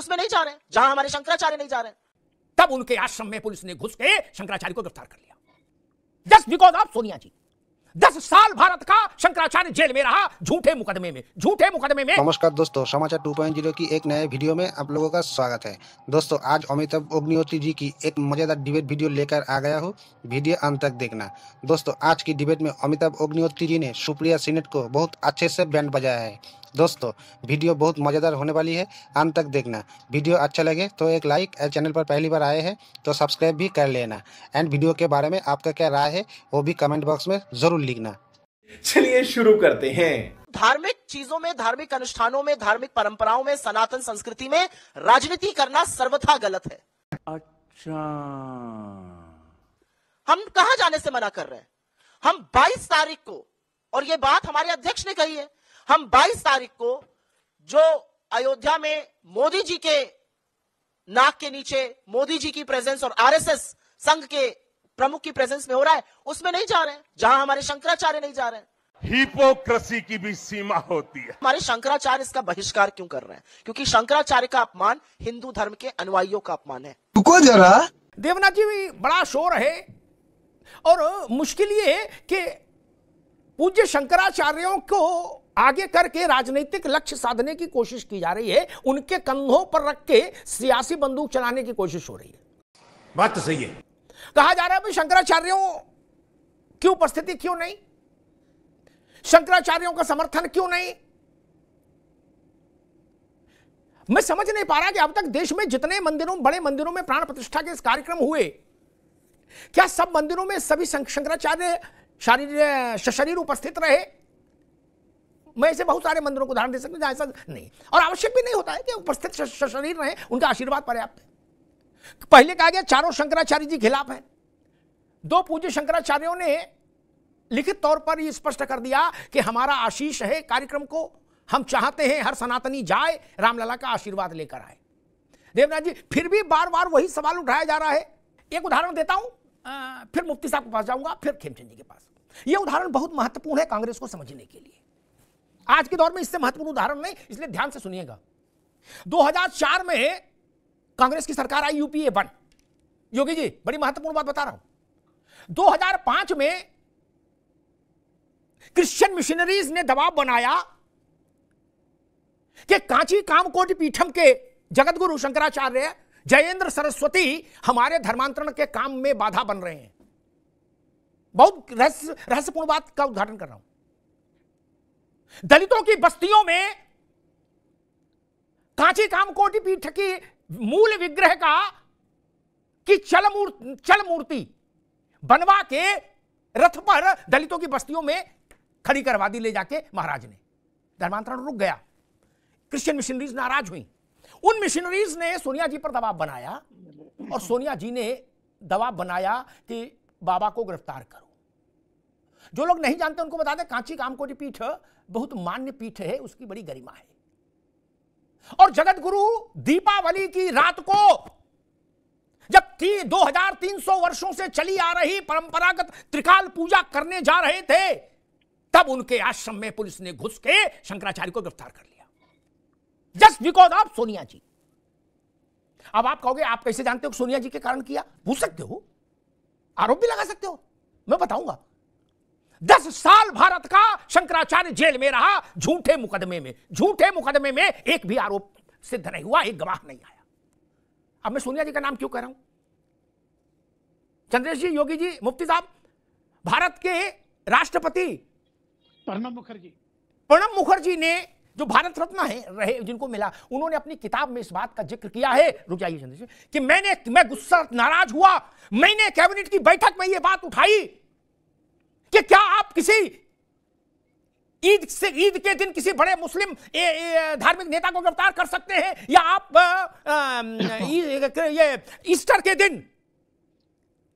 उसमें नहीं जा रहे जहां हमारे शंकराचार्य नहीं जा रहे तब उनके आश्रम में पुलिस ने घुस के शंकराचार्य को गिरफ्तार कर लिया just because of Sonia ji दस साल भारत का शंकराचार्य जेल में रहा झूठे मुकदमे में झूठे मुकदमे में नमस्कार दोस्तों समाचार टू पॉइंट जीरो की एक नए वीडियो में आप लोगों का स्वागत है दोस्तों आज अमिताभ अग्निहोत्री जी की एक मजेदार डिबेट वीडियो लेकर आ गया हूँ वीडियो अंत तक देखना दोस्तों आज की डिबेट में अमिताभ अग्निहोत्री जी ने सुप्रिया सिनेट को बहुत अच्छे से बैंड बजाया है दोस्तों वीडियो बहुत मज़ेदार होने वाली है अंत तक देखना वीडियो अच्छा लगे तो एक लाइक एंड चैनल पर पहली बार आए हैं तो सब्सक्राइब भी कर लेना एंड वीडियो के बारे में आपका क्या राय है वो भी कमेंट बॉक्स में ज़रूर लिखना चलिए शुरू करते हैं धार्मिक चीजों में धार्मिक अनुष्ठानों में धार्मिक परंपराओं में सनातन संस्कृति में राजनीति करना सर्वथा गलत है अच्छा हम कहा जाने से मना कर रहे हैं हम 22 तारीख को और ये बात हमारे अध्यक्ष ने कही है हम 22 तारीख को जो अयोध्या में मोदी जी के नाक के नीचे मोदी जी की प्रेजेंस और आरएसएस संघ के प्रमुख की प्रेजेंस में हो रहा है उसमें नहीं जा रहे हैं जहां हमारे शंकराचार्य नहीं जा रहे हैं हिपोक्रेसी की भी सीमा होती है हमारे शंकराचार्य इसका बहिष्कार क्यों कर रहे हैं क्योंकि शंकराचार्य का अपमान हिंदू धर्म के अनुयायियों का अपमान है रुको जरा देवनाथ जी भी बड़ा शोर है और मुश्किल ये कि पूज्य शंकराचार्यों को आगे करके राजनीतिक लक्ष्य साधने की कोशिश की जा रही है उनके कंधों पर रख के सियासी बंदूक चलाने की कोशिश हो रही है बात तो सही है कहा जा रहा है शंकराचार्यों की उपस्थिति क्यों नहीं शंकराचार्यों का समर्थन क्यों नहीं मैं समझ नहीं पा रहा कि अब तक देश में जितने मंदिरों बड़े मंदिरों में प्राण प्रतिष्ठा के इस कार्यक्रम हुए क्या सब मंदिरों में सभी शंकराचार्य शारीर उपस्थित रहे मैं ऐसे बहुत सारे मंदिरों को उदाहरण दे सकता ऐसा नहीं और आवश्यक भी नहीं होता है कि उपस्थित शरीर रहे उनका आशीर्वाद पर्याप्त है पहले कहा गया चारों शंकराचार्य जी खिलाफ हैं दो पूज्य शंकराचार्यों ने लिखित तौर पर यह स्पष्ट कर दिया कि हमारा आशीष है कार्यक्रम को हम चाहते हैं हर सनातनी जाए रामलला का आशीर्वाद लेकर आए देवनाथ जी फिर भी बार बार वही सवाल उठाया जा रहा है एक उदाहरण देता हूं फिर मुफ्ती साहब के पास जाऊंगा फिर खेमचंद जी के पास यह उदाहरण बहुत महत्वपूर्ण है कांग्रेस को समझने के लिए आज के दौर में इससे महत्वपूर्ण उदाहरण नहीं इसलिए ध्यान से सुनिएगा 2004 में कांग्रेस की सरकार आई यूपीए वन योगी जी बड़ी महत्वपूर्ण बात बता रहा हूं 2005 में क्रिश्चियन मिशनरीज ने दबाव बनाया कि कांची कामकोट पीठम के जगतगुरु शंकराचार्य जयेंद्र सरस्वती हमारे धर्मांतरण के काम में बाधा बन रहे हैं बहुत रहस्य रहस्यपूर्ण बात का उद्घाटन कर रहा हूं दलितों की बस्तियों में कांची काम कोटी पीठ की मूल विग्रह का की चल मूर्ति चल मूर्ति बनवा के रथ पर दलितों की बस्तियों में खड़ी करवा दी ले जाके महाराज ने धर्मांतरण रुक गया क्रिश्चियन मिशनरीज नाराज हुई उन मिशनरीज ने सोनिया जी पर दबाव बनाया और सोनिया जी ने दबाव बनाया कि बाबा को गिरफ्तार करो जो लोग नहीं जानते उनको बता दें कांची कामकोटि पीठ बहुत मान्य पीठ है उसकी बड़ी गरिमा है और जगत गुरु दीपावली की रात को जब ती, 2300 वर्षों से चली आ रही परंपरागत त्रिकाल पूजा करने जा रहे थे तब उनके आश्रम में पुलिस ने घुस के शंकराचार्य को गिरफ्तार कर लिया just because of Sonia ji अब आप कहोगे आप कैसे जानते हो सोनिया जी के कारण किया पूछ सकते हो आरोप भी लगा सकते हो मैं बताऊंगा दस साल भारत का शंकराचार्य जेल में रहा झूठे मुकदमे में झूठे मुकदमे में एक भी आरोप सिद्ध नहीं हुआ एक गवाह नहीं आया अब मैं सोनिया जी का नाम क्यों कह रहा हूं चंद्रेश जी योगी जी मुफ्ती साहब भारत के राष्ट्रपति प्रणब मुखर्जी प्रणब मुखर्जी ने जो भारत रत्न है रहे जिनको मिला उन्होंने अपनी किताब में इस बात का जिक्र किया है रुक जाइए चंद्रेश जी कि मैंने मैं गुस्सा नाराज हुआ मैंने कैबिनेट की बैठक में यह बात उठाई कि क्या आप किसी ईद से ईद के दिन किसी बड़े मुस्लिम धार्मिक नेता को गिरफ्तार कर सकते हैं या आप ये ईस्टर के दिन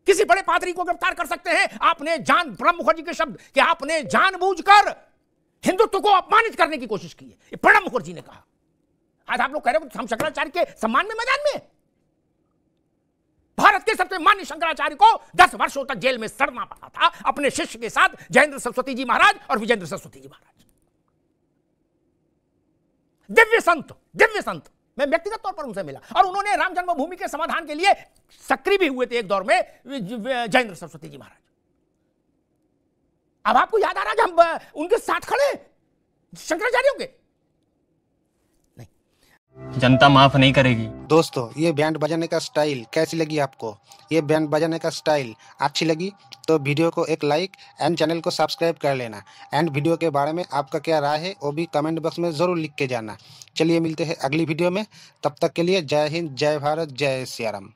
किसी बड़े पादरी को गिरफ्तार कर सकते हैं आपने जान प्रणब मुखर्जी के शब्द कि आपने जानबूझकर हिंदुत्व को अपमानित करने की कोशिश की है प्रणब मुखर्जी ने कहा आज आप लोग कह रहे हो हम शंकराचार्य के सम्मान में मैदान में के सबसे मान्य शंकराचार्य को दस वर्षों तक जेल में सड़ना पड़ा था अपने शिष्य के साथ जयेंद्र सरस्वती जी महाराज और विजेंद्र सरस्वती जी महाराज दिव्य संत दिव्य संत मैं व्यक्तिगत तौर पर उनसे मिला और उन्होंने राम जन्मभूमि के समाधान के लिए सक्रिय भी हुए थे एक दौर में जयेंद्र सरस्वती जी महाराज अब आपको याद आ रहा कि हम उनके साथ खड़े शंकराचार्यों के जनता माफ नहीं करेगी दोस्तों ये बैंड बजाने का स्टाइल कैसी लगी आपको ये बैंड बजाने का स्टाइल अच्छी लगी तो वीडियो को एक लाइक एंड चैनल को सब्सक्राइब कर लेना एंड वीडियो के बारे में आपका क्या राय है वो भी कमेंट बॉक्स में ज़रूर लिख के जाना चलिए मिलते हैं अगली वीडियो में तब तक के लिए जय हिंद जय भारत जय सियाराम